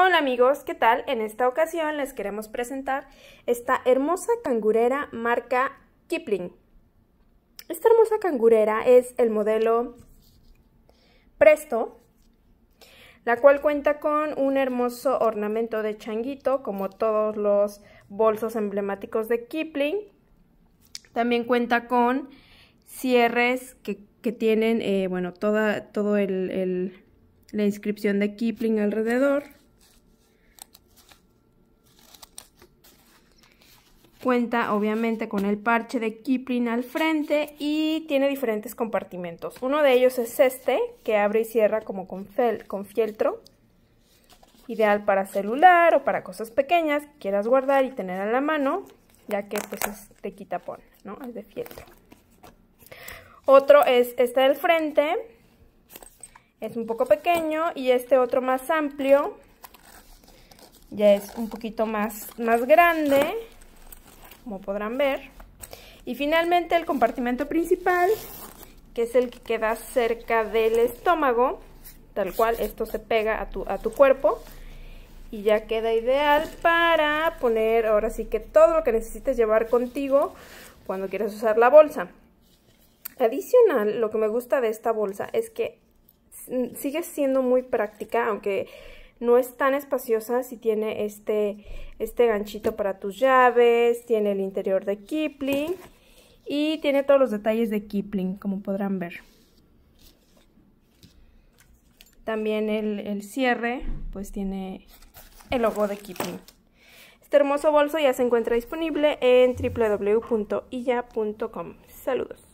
Hola amigos, ¿qué tal? En esta ocasión les queremos presentar esta hermosa cangurera marca Kipling. Esta hermosa cangurera es el modelo Presto, la cual cuenta con un hermoso ornamento de changuito, como todos los bolsos emblemáticos de Kipling. También cuenta con cierres que, tienen, eh, bueno, toda todo la inscripción de Kipling alrededor. Cuenta obviamente con el parche de Kipling al frente y tiene diferentes compartimentos. Uno de ellos es este, que abre y cierra como con, fieltro. Ideal para celular o para cosas pequeñas que quieras guardar y tener a la mano, ya que pues te quita quitapón, ¿no? Es de fieltro. Otro es este del frente, es un poco pequeño y este otro más amplio, ya es un poquito más, más grande como podrán ver. Y finalmente el compartimento principal, que es el que queda cerca del estómago, tal cual esto se pega a tu, a tu cuerpo. Y ya queda ideal para poner ahora sí que todo lo que necesites llevar contigo cuando quieras usar la bolsa. Adicional, lo que me gusta de esta bolsa es que sigue siendo muy práctica, aunque no es tan espaciosa si tiene este, este ganchito para tus llaves, tiene el interior de Kipling y tiene todos los detalles de Kipling, como podrán ver. También el, el cierre, pues tiene el logo de Kipling. Este hermoso bolso ya se encuentra disponible en www.illa.com. Saludos.